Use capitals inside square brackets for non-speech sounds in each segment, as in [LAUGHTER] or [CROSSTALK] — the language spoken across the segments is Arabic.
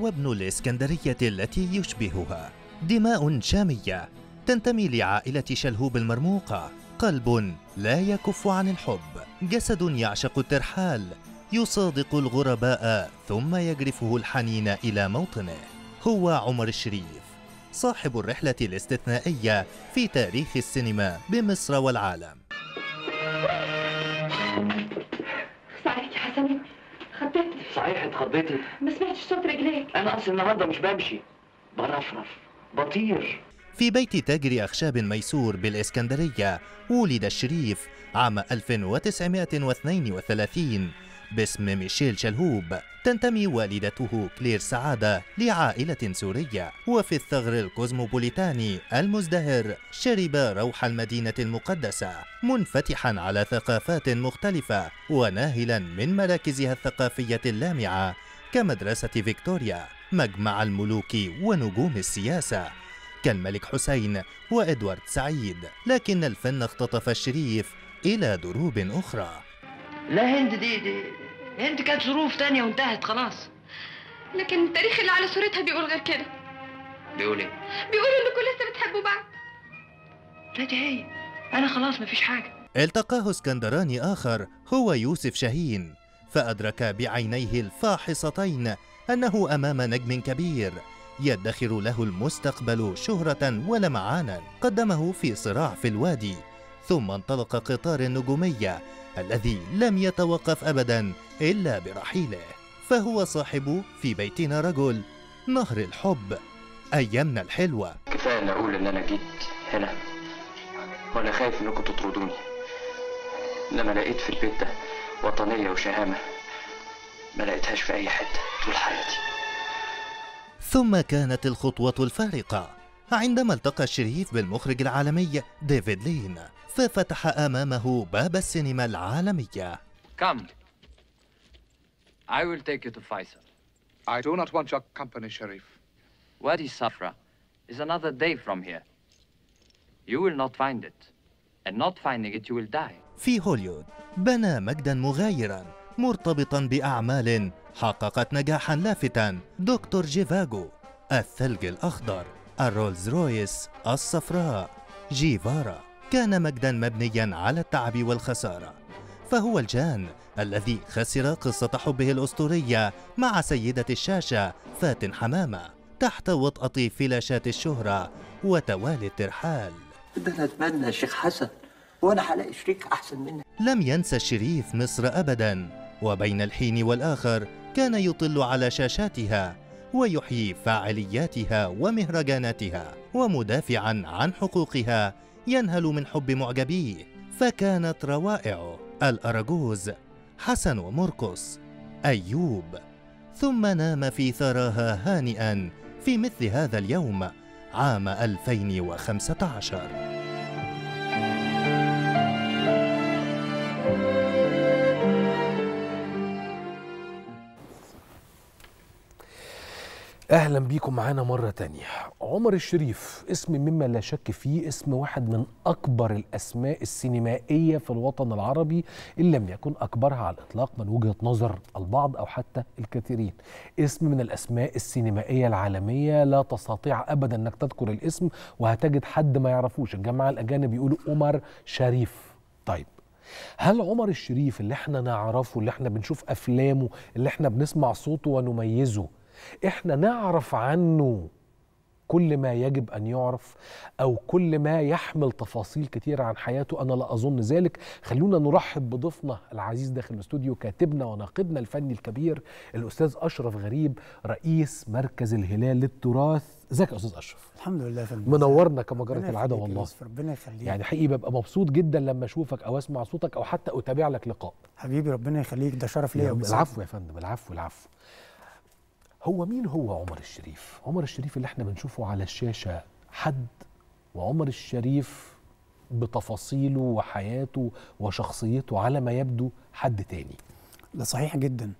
هو ابن الإسكندرية التي يشبهها دماء شامية تنتمي لعائلة شلهوب المرموقة قلب لا يكف عن الحب جسد يعشق الترحال يصادق الغرباء ثم يجرفه الحنين إلى موطنه هو عمر الشريف صاحب الرحلة الاستثنائية في تاريخ السينما بمصر والعالم حسن خضيتي صحيح اتخضيتي ما سمعتش صوت رجليك انا اصل النهارده مش بمشي برفرف بطير في بيت تاجر أخشاب ميسور بالإسكندرية ولد الشريف عام 1932 باسم ميشيل شلهوب تنتمي والدته كلير سعادة لعائلة سورية وفي الثغر الكوزموبوليتاني المزدهر شرب روح المدينة المقدسة منفتحا على ثقافات مختلفة وناهلا من مراكزها الثقافية اللامعة كمدرسة فيكتوريا مجمع الملوك ونجوم السياسة كالملك حسين وإدوارد سعيد لكن الفن اختطف الشريف إلى دروب أخرى لا هند دي دي هند كانت ظروف تانية وانتهت خلاص لكن التاريخ اللي على صورتها بيقول غير كده بيقول ايه؟ بيقول انكم لسه بتحبوا بعض لا دي هي انا خلاص مفيش حاجة التقاه اسكندراني آخر هو يوسف شاهين فأدرك بعينيه الفاحصتين أنه أمام نجم كبير يدخر له المستقبل شهرة ولمعانا قدمه في صراع في الوادي ثم انطلق قطار النجومية الذي لم يتوقف أبدا إلا برحيله فهو صاحب في بيتنا رجل نهر الحب أيامنا الحلوة كفاية أن أقول إن أنا جيت هنا وأنا خايف إنكم تطردوني إنما لقيت في البيت ده وطنية وشهامة ما لقيتهاش في أي حتة طول حياتي ثم كانت الخطوة الفارقة عندما التقى الشريف بالمخرج العالمي ديفيد لين ففتح أمامه باب السينما العالمية. Come. I will take you to Faisal. I do not want your company, Sharif. Wadi Safra is another day from here. You will not find it. And not finding it, you will die. في هوليوود بنى مجدا مغايرا مرتبطا بأعمال حققت نجاحا لافتا دكتور جيفاجو الثلج الأخضر الرولز رويس الصفراء جيفارا كان مجدا مبنيا على التعب والخسارة فهو الجان الذي خسر قصة حبه الأسطورية مع سيدة الشاشة فاتن حمامة تحت وطأة فلاشات الشهرة وتوالي الترحال ده انا اتمنى الشيخ حسن وانا هلاقي شريك احسن منه لم ينسى الشريف مصر ابدا وبين الحين والاخر كان يطل على شاشاتها ويحيي فاعلياتها ومهرجاناتها ومدافعا عن حقوقها ينهل من حب معجبيه فكانت روائعه الأراجوز حسن ومرقص أيوب ثم نام في ثراها هانئا في مثل هذا اليوم عام 2015 اهلا بيكم معانا مره تانية عمر الشريف اسم مما لا شك فيه اسم واحد من اكبر الاسماء السينمائيه في الوطن العربي ان لم يكن اكبرها على الاطلاق من وجهه نظر البعض او حتى الكثيرين اسم من الاسماء السينمائيه العالميه لا تستطيع ابدا انك تذكر الاسم وهتجد حد ما يعرفوش الجماعه الاجانب بيقولوا عمر شريف طيب هل عمر الشريف اللي احنا نعرفه اللي احنا بنشوف افلامه اللي احنا بنسمع صوته ونميزه احنا نعرف عنه كل ما يجب ان يعرف او كل ما يحمل تفاصيل كثيره عن حياته انا لا اظن ذلك خلونا نرحب بضيفنا العزيز داخل الاستوديو كاتبنا وناقدنا الفني الكبير الاستاذ اشرف غريب رئيس مركز الهلال للتراث ازيك يا استاذ اشرف الحمد لله يا فندم منورنا كما جرت العاده والله ربنا يخليك يعني حقيقي ببقى مبسوط جدا لما اشوفك او اسمع صوتك او حتى اتابع لك لقاء حبيبي ربنا يخليك ده شرف ليا العفو يا فندم العفو العفو هو مين هو عمر الشريف؟ عمر الشريف اللي احنا بنشوفه على الشاشه حد وعمر الشريف بتفاصيله وحياته وشخصيته على ما يبدو حد تاني ده صحيح جدا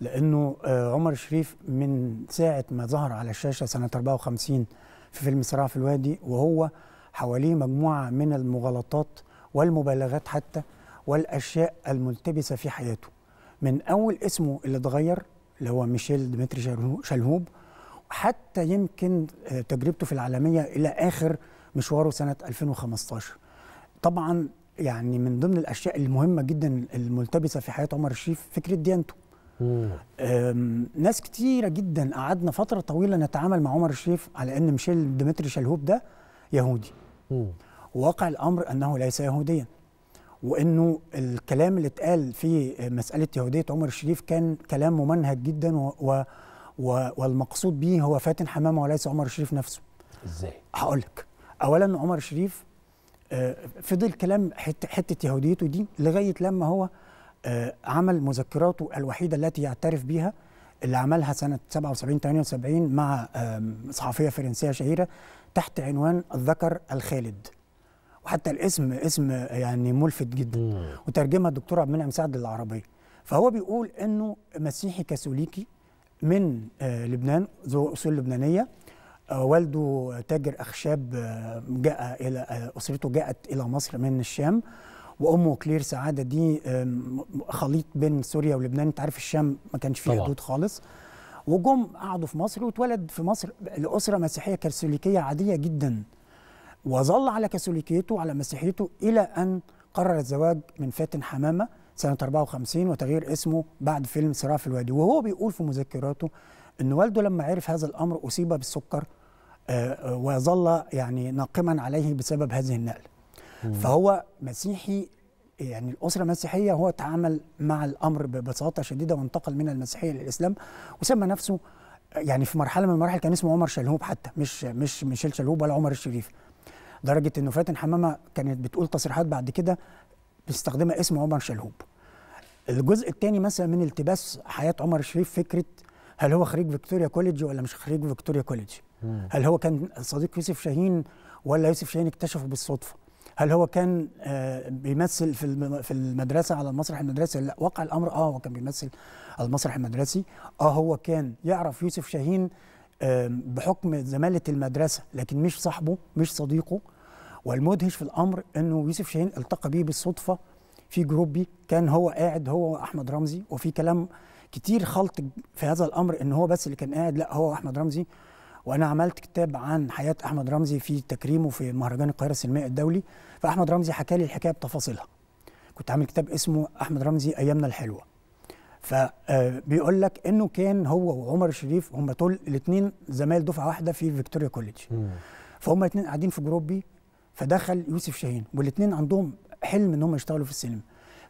لانه آه، عمر الشريف من ساعه ما ظهر على الشاشه سنه 54 في فيلم صراع في الوادي وهو حواليه مجموعه من المغالطات والمبالغات حتى والاشياء الملتبسه في حياته من اول اسمه اللي اتغير اللي هو ميشيل ديمتري شلهوب حتى يمكن آه، تجربته في العالمية إلى آخر مشواره سنة 2015 طبعا يعني من ضمن الأشياء المهمة جدا الملتبسة في حياة عمر الشريف فكرة ديانته ناس كتيرة جدا قعدنا فترة طويلة نتعامل مع عمر الشريف على أن ميشيل ديمتري شلهوب ده يهودي مم. واقع الأمر أنه ليس يهوديا وانه الكلام اللي اتقال في مساله يهوديه عمر الشريف كان كلام ممنهج جدا و و و والمقصود به هو فاتن حمامه وليس عمر الشريف نفسه ازاي هقول لك اولا عمر الشريف آه، فضل كلام حته يهوديته دي لغايه لما هو آه، عمل مذكراته الوحيده التي يعترف بها اللي عملها سنه 77 78 مع صحفيه فرنسيه شهيره تحت عنوان الذكر الخالد وحتى الاسم اسم يعني ملفت جدا مم. وترجمها الدكتور عبد المنعم سعد للعربيه فهو بيقول انه مسيحي كاثوليكي من آه، لبنان ذو اصول لبنانيه آه، والده تاجر اخشاب آه، جاء الى اسرته جاءت الى مصر من الشام وامه كلير سعاده دي خليط بين سوريا ولبنان انت عارف الشام ما كانش فيه حدود خالص وجم قعدوا في مصر واتولد في مصر لاسره مسيحيه كاثوليكيه عاديه جدا وظل على كاثوليكيته وعلى مسيحيته إلى أن قرر الزواج من فاتن حمامة سنة 54 وتغيير اسمه بعد فيلم صراع في الوادي وهو بيقول في مذكراته أن والده لما عرف هذا الأمر أصيب بالسكر آه، آه، وظل يعني ناقما عليه بسبب هذه النقلة فهو مسيحي يعني الأسرة المسيحية هو تعامل مع الأمر ببساطة شديدة وانتقل من المسيحية للإسلام وسمى نفسه يعني في مرحلة من المراحل كان اسمه عمر شلهوب حتى مش مش ميشيل شلهوب ولا عمر الشريف لدرجه انه فاتن حمامه كانت بتقول تصريحات بعد كده باستخدام اسم عمر شلهوب الجزء الثاني مثلا من التباس حياه عمر شريف فكره هل هو خريج فيكتوريا كوليدج ولا مش خريج فيكتوريا كوليدج هل هو كان صديق يوسف شاهين ولا يوسف شاهين اكتشفه بالصدفه هل هو كان آه، بيمثل في في المدرسه على المسرح المدرسي لا وقع الامر اه هو كان بيمثل على المسرح المدرسي اه هو كان يعرف يوسف شاهين بحكم زماله المدرسه لكن مش صاحبه مش صديقه والمدهش في الامر انه يوسف شاهين التقى بيه بالصدفه في جروبي كان هو قاعد هو واحمد رمزي وفي كلام كتير خلط في هذا الامر ان هو بس اللي كان قاعد لا هو واحمد رمزي وانا عملت كتاب عن حياه احمد رمزي في تكريمه في مهرجان القاهره السينمائي الدولي فاحمد رمزي حكى لي الحكايه بتفاصيلها كنت عامل كتاب اسمه احمد رمزي ايامنا الحلوه فبيقول آه، لك انه كان هو وعمر الشريف هم طول الاثنين زمايل دفعه واحده في فيكتوريا كوليدج فهم الاثنين قاعدين في جروبي فدخل يوسف شاهين والاثنين عندهم حلم ان هم يشتغلوا في السينما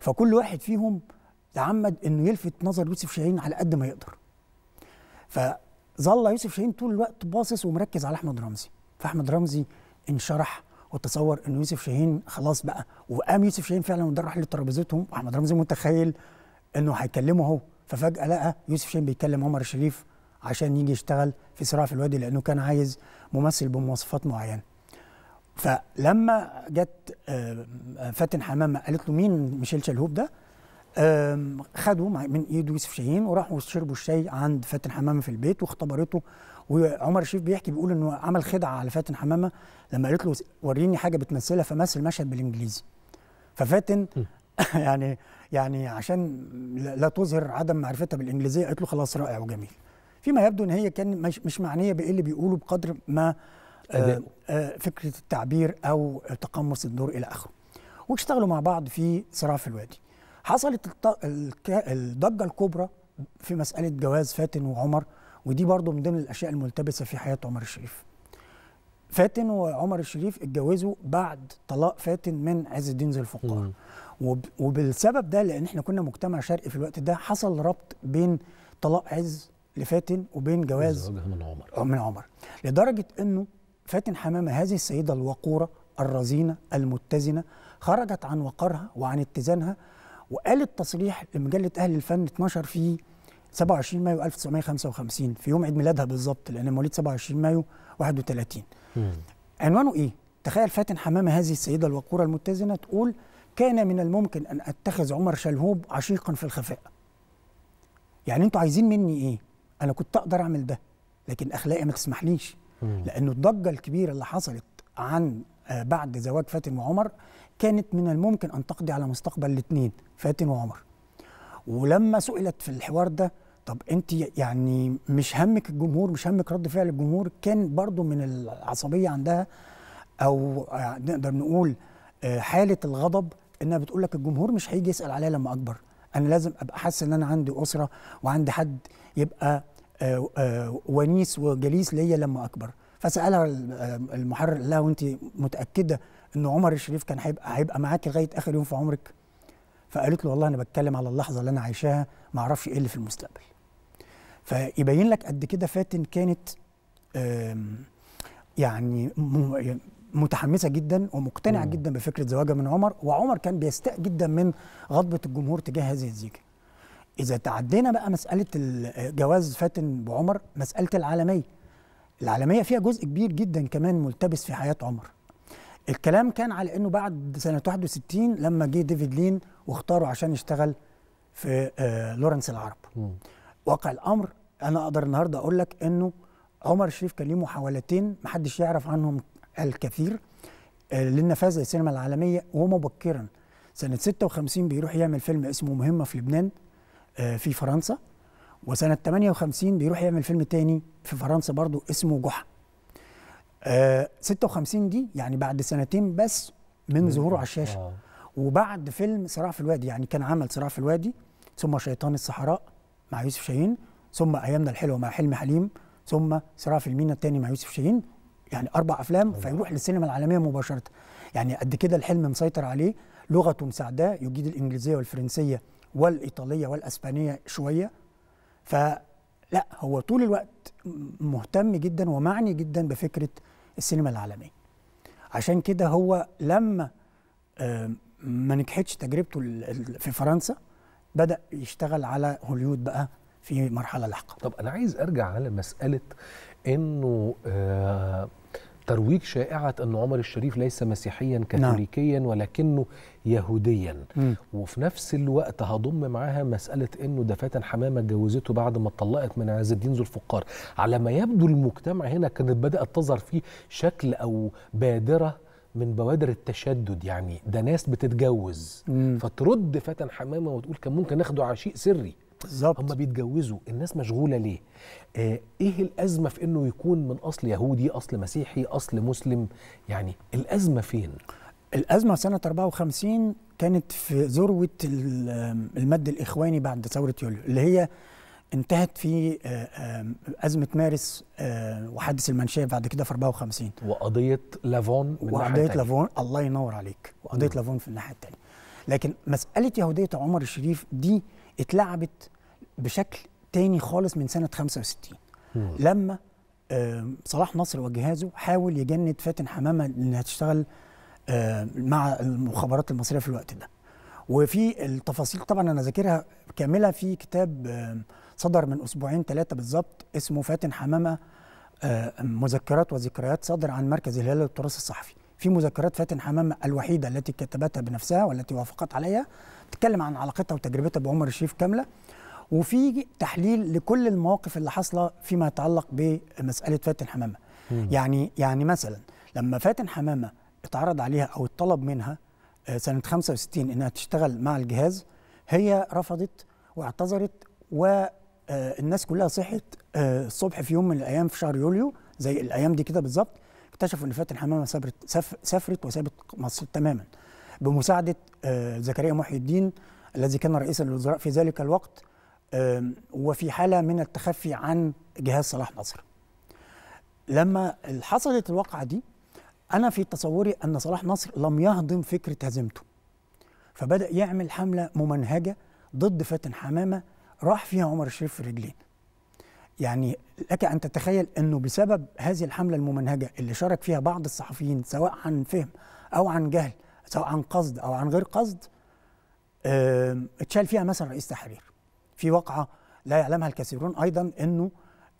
فكل واحد فيهم تعمد انه يلفت نظر يوسف شاهين على قد ما يقدر فظل يوسف شاهين طول الوقت باصص ومركز على احمد رمزي فاحمد رمزي انشرح وتصور ان يوسف شاهين خلاص بقى وقام يوسف شاهين فعلا وده راح لترابيزتهم واحمد رمزي متخيل انه هيكلمه اهو ففجاه لقى يوسف شاهين بيكلم عمر الشريف عشان يجي يشتغل في صراع في الوادي لانه كان عايز ممثل بمواصفات معينه فلما جت آه، آه، فاتن حمامه قالت له مين ميشيل شلهوب ده خدوا من ايد يوسف شاهين وراحوا شربوا الشاي عند فاتن حمامه في البيت واختبرته وعمر الشريف بيحكي بيقول انه عمل خدعه على فاتن حمامه لما قالت له وريني حاجه بتمثلها فمثل المشهد بالانجليزي ففاتن [LAUGHS] يعني يعني عشان لا تظهر عدم معرفتها بالانجليزيه قالت له خلاص رائع وجميل فيما يبدو ان هي كان مش معنيه بايه اللي بيقوله بقدر ما آه، آه، فكره التعبير او تقمص الدور الى اخره واشتغلوا مع بعض في صراع في الوادي حصلت الضجه الكبرى في مساله جواز فاتن وعمر ودي برضو من ضمن الاشياء الملتبسه في حياه عمر الشريف فاتن وعمر الشريف اتجوزوا بعد طلاق فاتن من عز الدين زي الفقار وبالسبب ده لان احنا كنا مجتمع شرقي في الوقت ده حصل ربط بين طلاق عز لفاتن وبين جواز من عمر آه، من عمر لدرجه انه فاتن حمامه هذه السيده الوقوره الرزينه المتزنه خرجت عن وقارها وعن اتزانها وقالت تصريح لمجله اهل الفن اتنشر في 27 مايو 1955 في يوم عيد ميلادها بالظبط لان مواليد 27 مايو 31 عنوانه ايه؟ تخيل فاتن حمامه هذه السيده الوقوره المتزنه تقول كان من الممكن ان اتخذ عمر شلهوب عشيقا في الخفاء. يعني انتوا عايزين مني ايه؟ انا كنت اقدر اعمل ده لكن اخلاقي ما تسمحليش. لانه الضجه الكبيره اللي حصلت عن آه، بعد زواج فاتن وعمر كانت من الممكن ان تقضي على مستقبل الاثنين فاتن وعمر ولما سئلت في الحوار ده طب انت يعني مش همك الجمهور مش همك رد فعل الجمهور كان برضو من العصبيه عندها او آه، نقدر نقول آه، حاله الغضب انها بتقول لك الجمهور مش هيجي يسال عليا لما اكبر انا لازم ابقى حاسس ان انا عندي اسره وعندي حد يبقى آه، آه، ونيس وجليس ليا لما اكبر فسالها آه، المحرر قال لها وانت متاكده ان عمر الشريف كان هيبقى هيبقى معاكي لغايه اخر يوم في عمرك فقالت له والله انا بتكلم على اللحظه اللي انا عايشاها ما اعرفش ايه اللي في المستقبل فيبين لك قد كده فاتن كانت يعني متحمسه جدا ومقتنعه جدا بفكره زواجها من عمر وعمر كان بيستاء جدا من غضبه الجمهور تجاه هذه الزيجه اذا تعدينا بقى مساله جواز فاتن بعمر مساله العالميه العالميه فيها جزء كبير جدا كمان ملتبس في حياه عمر الكلام كان على انه بعد سنه 61 لما جه ديفيد لين واختاره عشان يشتغل في آه، لورنس العرب واقع الامر انا اقدر النهارده اقول لك انه عمر الشريف كان ليه محاولتين محدش يعرف عنهم الكثير آه، للنفاذ للسينما العالميه ومبكرا سنه 56 بيروح يعمل فيلم اسمه مهمه في لبنان آه، في فرنسا وسنة 58 بيروح يعمل فيلم تاني في فرنسا برضو اسمه جحا آه 56 دي يعني بعد سنتين بس من ظهوره على الشاشة آه. وبعد فيلم صراع في الوادي يعني كان عمل صراع في الوادي ثم شيطان الصحراء مع يوسف شاهين ثم أيامنا الحلوة مع حلم حليم ثم صراع في المينا التاني مع يوسف شاهين يعني أربع أفلام فيروح للسينما العالمية مباشرة يعني قد كده الحلم مسيطر عليه لغة ساعداه يجيد الإنجليزية والفرنسية والايطاليه والاسبانيه شويه فلا هو طول الوقت مهتم جدا ومعني جدا بفكره السينما العالميه عشان كده هو لما ما نجحتش تجربته في فرنسا بدا يشتغل على هوليود بقى في مرحله لاحقه طب انا عايز ارجع على مساله انه آه ترويج شائعة أن عمر الشريف ليس مسيحيا نعم. كاثوليكيا نعم. ولكنه يهوديا مم. وفي نفس الوقت هضم معاها مسألة أنه ده فاتن حمامة اتجوزته بعد ما اتطلقت من عز الدين ذو الفقار على ما يبدو المجتمع هنا كانت بدأت تظهر فيه شكل أو بادرة من بوادر التشدد يعني ده ناس بتتجوز مم. فترد فاتن حمامه وتقول كان ممكن ناخده على شيء سري بالظبط هم بيتجوزوا الناس مشغوله ليه آه ايه الازمه في انه يكون من اصل يهودي اصل مسيحي اصل مسلم يعني الازمه فين الازمه سنه 54 كانت في ذروه المد الاخواني بعد ثوره يوليو اللي هي انتهت في آه، آه، أزمة مارس آه، وحادث المنشية بعد كده في 54 وقضية لافون وقضية لافون الله ينور عليك وقضية لافون في الناحية الثانيه لكن مسألة يهودية عمر الشريف دي اتلعبت بشكل تاني خالص من سنه 65 مم. لما آه، صلاح نصر وجهازه حاول يجند فاتن حمامه انها تشتغل آه، مع المخابرات المصريه في الوقت ده وفي التفاصيل طبعا انا ذاكرها كامله في كتاب آه، صدر من اسبوعين ثلاثه بالظبط اسمه فاتن حمامه مذكرات وذكريات صدر عن مركز الهلال للتراث الصحفي في مذكرات فاتن حمامه الوحيده التي كتبتها بنفسها والتي وافقت عليها بتتكلم عن علاقتها وتجربتها بعمر الشريف كامله وفي تحليل لكل المواقف اللي حاصله فيما يتعلق بمساله فاتن حمامه يعني يعني مثلا لما فاتن حمامه اتعرض عليها او اتطلب منها آه، سنه 65 انها تشتغل مع الجهاز هي رفضت واعتذرت والناس آه، كلها صحت آه، الصبح في يوم من الايام في شهر يوليو زي الايام دي كده بالظبط اكتشفوا ان فاتن حمامه سافرت سافرت وسابت مصر تماما بمساعده زكريا محي الدين الذي كان رئيسا للوزراء في ذلك الوقت وفي حاله من التخفي عن جهاز صلاح مصر لما حصلت الواقعه دي انا في تصوري ان صلاح نصر لم يهضم فكره هزيمته فبدا يعمل حمله ممنهجه ضد فاتن حمامه راح فيها عمر الشريف في رجلين يعني لك ان تتخيل انه بسبب هذه الحمله الممنهجه اللي شارك فيها بعض الصحفيين سواء عن فهم او عن جهل سواء عن قصد او عن غير قصد اتشال فيها مثلا رئيس تحرير في واقعة لا يعلمها الكثيرون أيضا أنه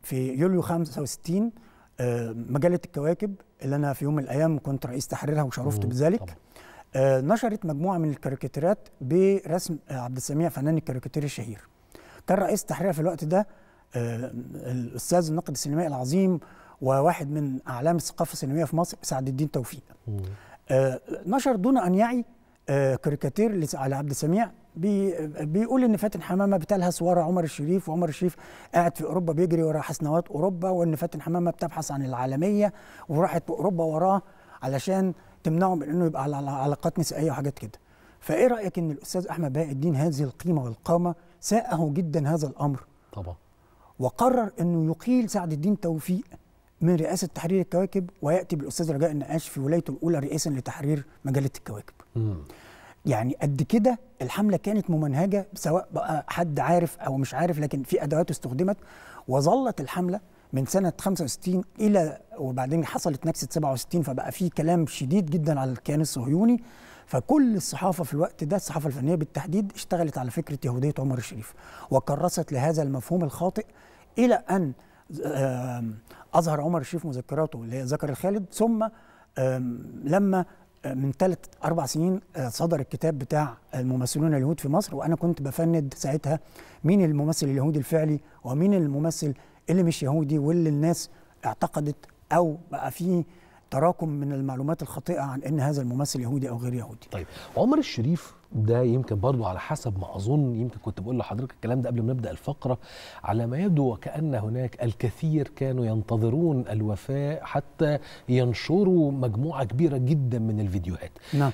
في يوليو 65 آه، مجلة الكواكب اللي أنا في يوم من الأيام كنت رئيس تحريرها وشرفت بذلك طبعا. آه، نشرت مجموعة من الكاريكاتيرات برسم آه، عبد السميع فنان الكاريكاتير الشهير كان رئيس التحرير في الوقت ده الأستاذ النقد السينمائي العظيم وواحد من أعلام الثقافة السينمائية في مصر سعد الدين توفيق نشر دون أن يعي كاريكاتير على عبد السميع بي بيقول ان فاتن حمامه بتلهث ورا عمر الشريف وعمر الشريف قاعد في اوروبا بيجري ورا حسنوات اوروبا وان فاتن حمامه بتبحث عن العالميه وراحت اوروبا وراه علشان تمنعه من انه يبقى على علاقات نسائيه وحاجات كده. فايه رايك ان الاستاذ احمد بهاء الدين هذه القيمه والقامه ساءه جدا هذا الامر. طبعا. وقرر انه يقيل سعد الدين توفيق من رئاسه تحرير الكواكب وياتي بالاستاذ رجاء النقاش في ولايته الاولى رئيسا لتحرير مجله الكواكب. امم. يعني قد كده الحمله كانت ممنهجه سواء بقى حد عارف او مش عارف لكن في ادوات استخدمت وظلت الحمله من سنه 65 الى وبعدين حصلت نكسه 67 فبقى في كلام شديد جدا على الكيان الصهيوني فكل الصحافه في الوقت ده الصحافه الفنيه بالتحديد اشتغلت على فكره يهوديه عمر الشريف وكرست لهذا المفهوم الخاطئ الى ان اظهر عمر الشريف مذكراته اللي هي ذكر الخالد ثم لما من ثلاث اربع سنين آه، صدر الكتاب بتاع الممثلون اليهود في مصر وانا كنت بفند ساعتها مين الممثل اليهودي الفعلي ومين الممثل اللي مش يهودي واللي الناس اعتقدت او بقى فيه تراكم من المعلومات الخاطئه عن ان هذا الممثل يهودي او غير يهودي. طيب عمر الشريف ده يمكن برضو على حسب ما اظن يمكن كنت بقول لحضرتك الكلام ده قبل ما نبدا الفقره على ما يبدو وكان هناك الكثير كانوا ينتظرون الوفاء حتى ينشروا مجموعه كبيره جدا من الفيديوهات نعم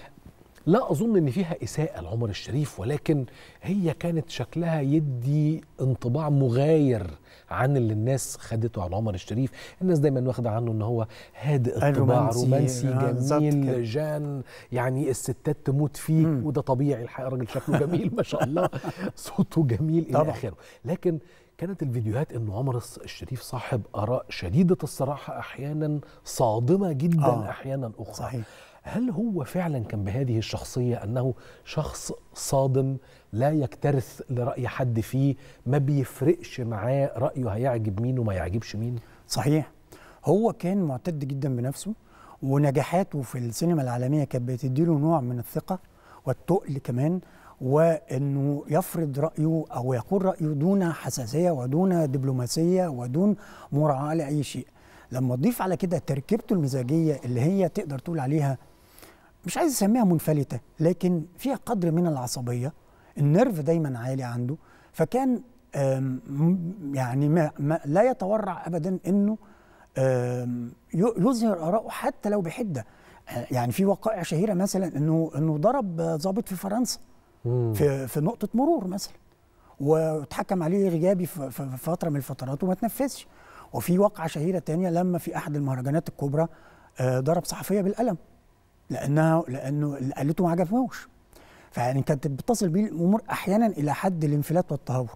لا اظن ان فيها اساءه لعمر الشريف ولكن هي كانت شكلها يدي انطباع مغاير عن اللي الناس خدته على عمر الشريف الناس دايما واخده عنه ان هو هادئ الطباع رومانسي آه، جميل جان يعني الستات تموت فيه مم. وده طبيعي الحقيقه الراجل شكله جميل ما شاء الله [LAUGHS] صوته جميل الى اخره لكن كانت الفيديوهات ان عمر الشريف صاحب اراء شديده الصراحه احيانا صادمه جدا آه. احيانا اخرى صحيح. هل هو فعلا كان بهذه الشخصية أنه شخص صادم لا يكترث لرأي حد فيه ما بيفرقش معاه رأيه هيعجب مين وما يعجبش مين صحيح هو كان معتد جدا بنفسه ونجاحاته في السينما العالمية كانت بتديله نوع من الثقة والتقل كمان وانه يفرض رايه او يقول رايه دون حساسيه ودون دبلوماسيه ودون مراعاه لاي شيء لما تضيف على كده تركيبته المزاجيه اللي هي تقدر تقول عليها مش عايز اسميها منفلته لكن فيها قدر من العصبيه النرف دايما عالي عنده فكان يعني ما ما لا يتورع ابدا انه يظهر اراءه حتى لو بحده آه، يعني في وقائع شهيره مثلا انه انه ضرب ضابط في فرنسا في في نقطه مرور مثلا واتحكم عليه غيابي في فتره من الفترات وما تنفذش وفي وقعه شهيره تانية لما في احد المهرجانات الكبرى آه، ضرب صحفيه بالقلم لانها لانه قالته ما عجبهوش فيعني كانت بتصل بيه الامور احيانا الى حد الانفلات والتهور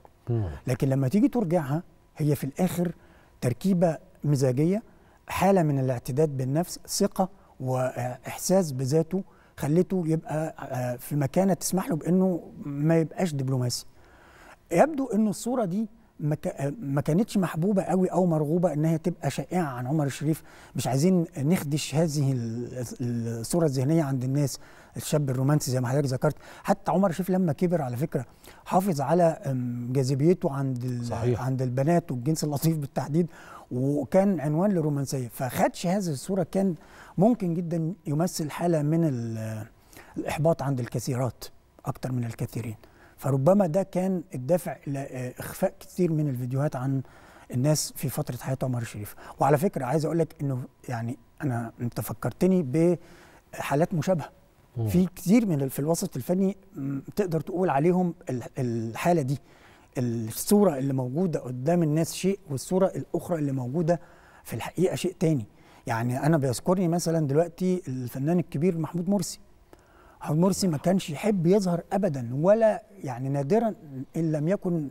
لكن لما تيجي ترجعها هي في الاخر تركيبه مزاجيه حاله من الاعتداد بالنفس ثقه واحساس بذاته خلته يبقى آه، في مكانه تسمح له بانه ما يبقاش دبلوماسي يبدو ان الصوره دي ما كانتش محبوبه قوي او مرغوبه ان هي تبقى شائعه عن عمر الشريف مش عايزين نخدش هذه الصوره الذهنيه عند الناس الشاب الرومانسي زي ما حضرتك ذكرت حتى عمر الشريف لما كبر على فكره حافظ على جاذبيته عند صحيح. عند البنات والجنس اللطيف بالتحديد وكان عنوان للرومانسيه فخدش هذه الصوره كان ممكن جدا يمثل حاله من الاحباط عند الكثيرات اكتر من الكثيرين فربما ده كان الدافع لاخفاء آه، كتير من الفيديوهات عن الناس في فتره حياه عمر الشريف وعلى فكره عايز اقول لك انه يعني انا انت فكرتني بحالات آه، مشابهه في كتير من في الوسط الفني تقدر تقول عليهم الحاله دي الصوره اللي موجوده قدام الناس شيء والصوره الاخرى اللي موجوده في الحقيقه شيء تاني يعني انا بيذكرني مثلا دلوقتي الفنان الكبير محمود مرسي محمود مرسي ما كانش يحب يظهر ابدا ولا يعني نادرا ان لم يكن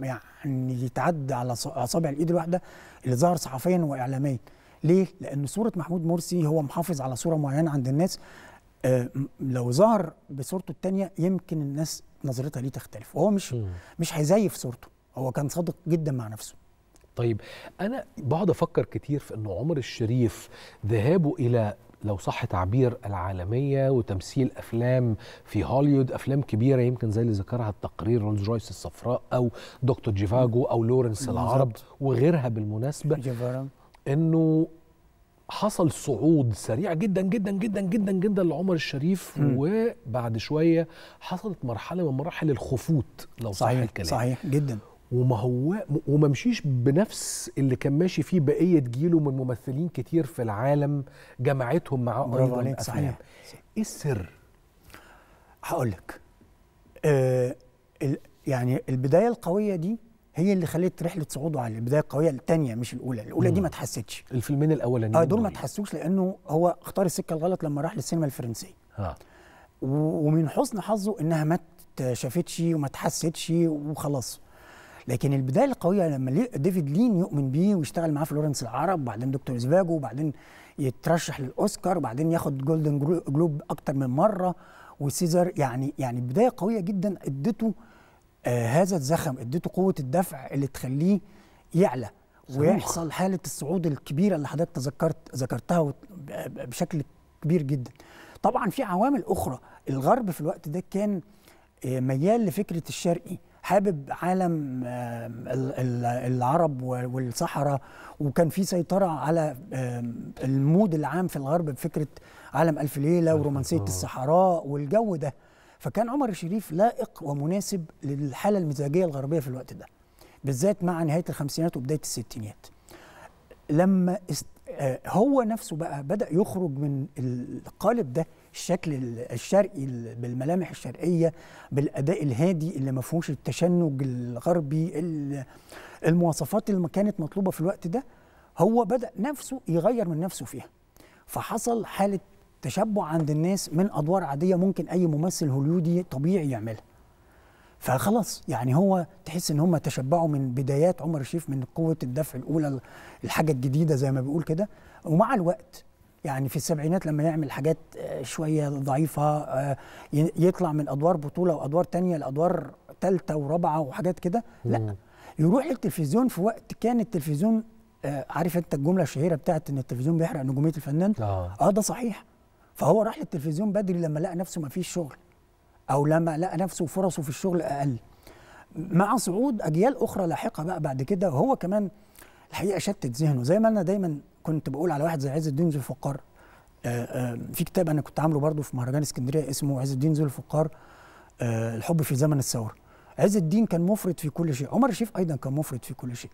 يعني يتعدى على اصابع الايد الواحده اللي ظهر صحفيا واعلاميا ليه لان صوره محمود مرسي هو محافظ على صوره معينه عند الناس آه لو ظهر بصورته الثانيه يمكن الناس نظرتها ليه تختلف وهو مش م. مش هيزيف صورته هو كان صادق جدا مع نفسه طيب انا بقعد افكر كتير في ان عمر الشريف ذهابه الى لو صح تعبير العالميه وتمثيل افلام في هوليوود افلام كبيره يمكن زي اللي ذكرها التقرير رولز رويس الصفراء او دكتور جيفاجو او لورنس العرب وغيرها بالمناسبه انه حصل صعود سريع جدا جدا جدا جدا جدا لعمر الشريف م. وبعد شويه حصلت مرحله من مراحل الخفوت لو صح صحيح الكلام صحيح جدا وما هو وما مشيش بنفس اللي كان ماشي فيه بقيه جيله من ممثلين كتير في العالم جمعتهم معاه برافو عليك صحيح ايه السر؟ هقول لك آه يعني البدايه القويه دي هي اللي خلت رحله صعوده على البدايه القويه الثانيه مش الاولى الاولى مم. دي ما اتحسدش الفيلمين الاولانيين اه دول ما اتحسوش لانه هو اختار السكه الغلط لما راح للسينما الفرنسيه ها. آه. ومن حسن حظه انها ما اتشافتش وما اتحسدش وخلاص لكن البدايه القويه لما ديفيد لين يؤمن بيه ويشتغل معاه في لورنس العرب وبعدين دكتور زفاجو وبعدين يترشح للاوسكار وبعدين ياخد جولدن جلوب اكتر من مره وسيزر يعني يعني بدايه قويه جدا ادته آه هذا الزخم ادته قوه الدفع اللي تخليه يعلى ويحصل حاله الصعود الكبيره اللي حضرتك تذكرت ذكرتها بشكل كبير جدا طبعا في عوامل اخرى الغرب في الوقت ده كان آه، ميال لفكره الشرقي حابب عالم العرب والصحراء وكان في سيطره على المود العام في الغرب بفكره عالم الف ليله ورومانسيه الصحراء والجو ده فكان عمر الشريف لائق ومناسب للحاله المزاجيه الغربيه في الوقت ده بالذات مع نهايه الخمسينات وبدايه الستينيات لما آه، هو نفسه بقى بدا يخرج من القالب ده الشكل الشرقي بالملامح الشرقيه بالاداء الهادي اللي ما فيهوش التشنج الغربي المواصفات اللي كانت مطلوبه في الوقت ده هو بدا نفسه يغير من نفسه فيها فحصل حاله تشبع عند الناس من ادوار عاديه ممكن اي ممثل هوليودي طبيعي يعملها فخلاص يعني هو تحس ان هم تشبعوا من بدايات عمر الشريف من قوه الدفع الاولى الحاجه الجديده زي ما بيقول كده ومع الوقت يعني في السبعينات لما يعمل حاجات آه، شويه ضعيفه آه، يطلع من ادوار بطوله وادوار تانية لادوار ثالثه ورابعه وحاجات كده لا يروح التلفزيون في وقت كان التلفزيون آه، عارف انت الجمله الشهيره بتاعت ان التلفزيون بيحرق نجوميه الفنان اه, آه ده صحيح فهو راح للتلفزيون بدري لما لقى نفسه ما فيش شغل او لما لقى نفسه فرصه في الشغل اقل مع صعود اجيال اخرى لاحقه بقى بعد كده وهو كمان الحقيقه شتت ذهنه زي ما انا دايما كنت بقول على واحد زي عز الدين ذو الفقار آه، آه، في كتاب انا كنت عامله برضه في مهرجان اسكندريه اسمه عز الدين ذو الفقار آه، الحب في زمن الثوره عز الدين كان مفرط في كل شيء عمر الشريف ايضا كان مفرط في كل شيء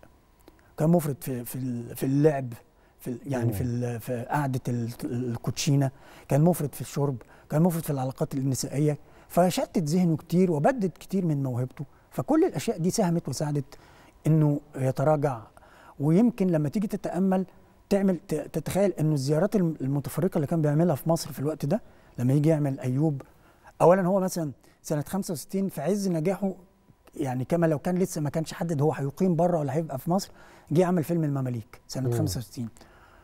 كان مفرط في في في اللعب في يعني في في قعده الكوتشينه كان مفرط في الشرب كان مفرط في العلاقات النسائيه فشتت ذهنه كتير وبدد كتير من موهبته فكل الاشياء دي ساهمت وساعدت انه يتراجع ويمكن لما تيجي تتامل تعمل تتخيل انه الزيارات المتفرقه اللي كان بيعملها في مصر في الوقت ده لما يجي يعمل ايوب اولا هو مثلا سنه 65 في عز نجاحه يعني كما لو كان لسه ما كانش حدد هو هيقيم بره ولا هيبقى في مصر جه عمل فيلم المماليك سنه مم. 65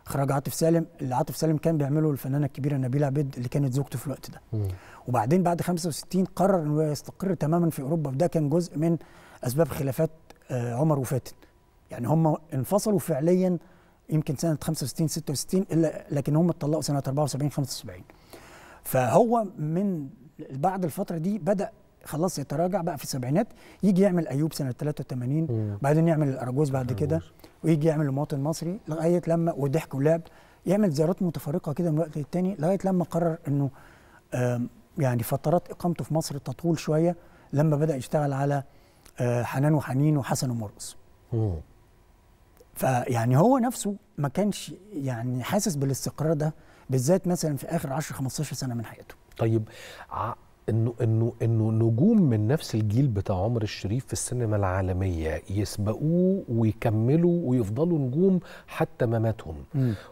اخراج عاطف سالم اللي عاطف سالم كان بيعمله الفنانه الكبيره نبيله عبيد اللي كانت زوجته في الوقت ده مم. وبعدين بعد 65 قرر انه يستقر تماما في اوروبا وده كان جزء من اسباب خلافات آه، عمر وفاتن يعني هم انفصلوا فعليا يمكن سنه 65 66 الا لكن هم اتطلقوا سنه 74 75 فهو من بعد الفتره دي بدا خلاص يتراجع بقى في السبعينات يجي يعمل ايوب سنه 83 بعدين يعمل الاراجوز بعد كده ويجي يعمل المواطن المصري لغايه لما وضحك ولعب يعمل زيارات متفرقه كده من وقت للتاني لغايه لما قرر انه يعني فترات اقامته في مصر تطول شويه لما بدا يشتغل على آه، حنان وحنين وحسن ومرقص فيعني هو نفسه ما كانش يعني حاسس بالاستقرار ده بالذات مثلا في اخر 10 15 سنه من حياته طيب انه انه انه نجوم من نفس الجيل بتاع عمر الشريف في السينما العالميه يسبقوه ويكملوا ويفضلوا نجوم حتى مماتهم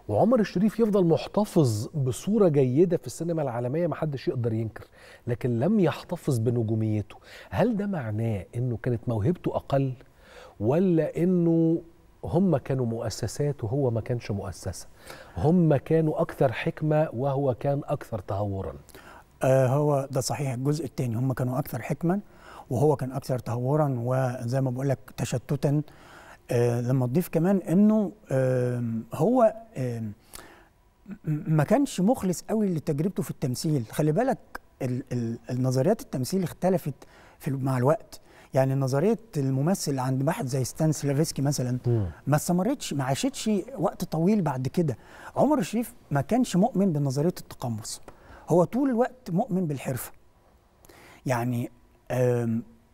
وعمر الشريف يفضل محتفظ بصوره جيده في السينما العالميه ما حدش يقدر ينكر لكن لم يحتفظ بنجوميته هل ده معناه انه كانت موهبته اقل ولا انه هم كانوا مؤسسات وهو ما كانش مؤسسة هم كانوا أكثر حكمة وهو كان أكثر تهورا آه هو ده صحيح الجزء الثاني هم كانوا أكثر حكما وهو كان أكثر تهورا وزي ما بقول لك تشتتا آه لما تضيف كمان أنه آه هو آه ما كانش مخلص قوي لتجربته في التمثيل خلي بالك النظريات التمثيل اختلفت في مع الوقت يعني نظريه الممثل عند واحد زي ستان سلافيسكي مثلا ما استمرتش ما عاشتش وقت طويل بعد كده عمر الشريف ما كانش مؤمن بنظريه التقمص هو طول الوقت مؤمن بالحرفه يعني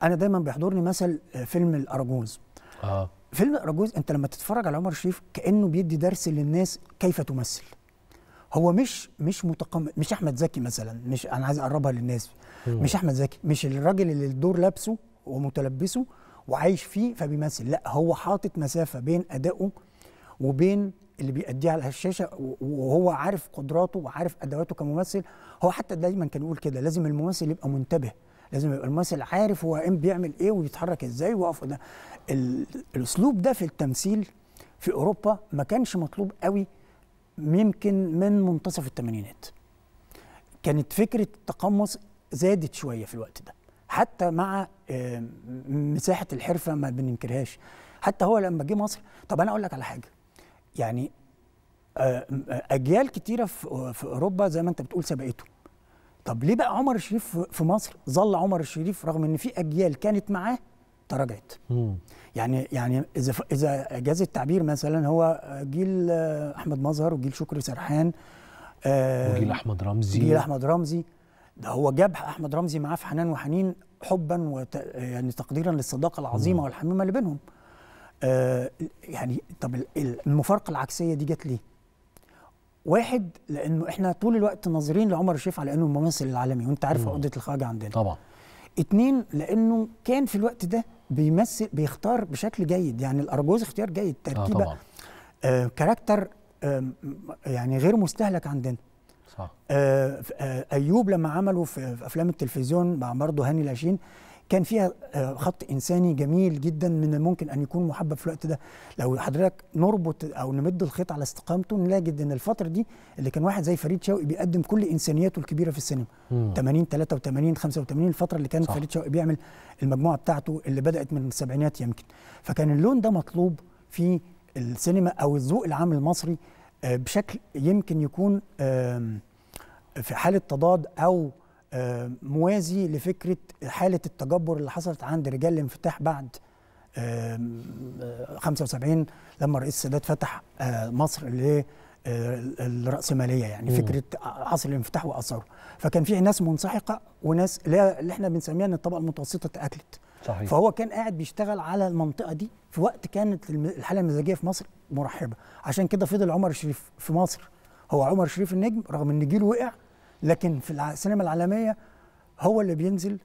انا دايما بيحضرني مثل آه، فيلم الاراجوز اه فيلم الاراجوز انت لما تتفرج على عمر الشريف كانه بيدي درس للناس كيف تمثل هو مش مش متقمص مش احمد زكي مثلا مش انا عايز اقربها للناس مش احمد زكي مش الراجل اللي الدور لابسه ومتلبسه وعايش فيه فبيمثل لا هو حاطط مسافه بين ادائه وبين اللي بيأديه على الشاشه وهو عارف قدراته وعارف ادواته كممثل هو حتى دايما كان يقول كده لازم الممثل يبقى منتبه لازم يبقى الممثل عارف هو بيعمل ايه وبيتحرك ازاي ويقف قدام الاسلوب ده في التمثيل في اوروبا ما كانش مطلوب قوي يمكن من منتصف الثمانينات كانت فكره التقمص زادت شويه في الوقت ده حتى مع آه، مساحه الحرفه ما بننكرهاش حتى هو لما جه مصر طب انا اقول لك على حاجه يعني آه، آه، اجيال كتيره في اوروبا زي ما انت بتقول سبقته طب ليه بقى عمر الشريف في مصر ظل عمر الشريف رغم ان في اجيال كانت معاه تراجعت يعني يعني اذا اذا جاز التعبير مثلا هو جيل احمد مظهر وجيل شكري سرحان وجيل احمد رمزي جيل احمد رمزي ده هو جاب احمد رمزي معاه في حنان وحنين حبا وت... يعني تقديرا للصداقه العظيمه مم. والحميمه اللي بينهم آه يعني طب المفارقه العكسيه دي جت ليه واحد لانه احنا طول الوقت ناظرين لعمر الشريف على انه الممثل العالمي وانت عارف قضيه الخواجه عندنا طبعا اتنين لانه كان في الوقت ده بيمثل بيختار بشكل جيد يعني الارجوز اختيار جيد تركيبه آه, طبعا. آه كاركتر آه يعني غير مستهلك عندنا صح. آه، آه، ايوب لما عمله في, افلام التلفزيون مع برضه هاني العشرين كان فيها آه، خط انساني جميل جدا من الممكن ان يكون محبب في الوقت ده لو حضرتك نربط او نمد الخيط على استقامته نجد ان الفتره دي اللي كان واحد زي فريد شوقي بيقدم كل انسانياته الكبيره في السينما 80 83 85 الفتره اللي كان صح. فريد شوقي بيعمل المجموعه بتاعته اللي بدات من السبعينات يمكن فكان اللون ده مطلوب في السينما او الذوق العام المصري آه، بشكل يمكن يكون في حاله تضاد او موازي لفكره حاله التجبر اللي حصلت عند رجال الانفتاح بعد 75 آه، لما الرئيس السادات فتح آه، مصر للرأسمالية يعني مم. فكرة عصر الانفتاح وأثره فكان في ناس منسحقة وناس اللي احنا بنسميها ان الطبقة المتوسطة تأكلت صحيح. فهو كان قاعد بيشتغل على المنطقة دي في وقت كانت الحالة المزاجية في مصر مرحبه عشان كده فضل عمر الشريف في مصر هو عمر شريف النجم رغم ان جيله وقع لكن في السينما العالميه هو اللي بينزل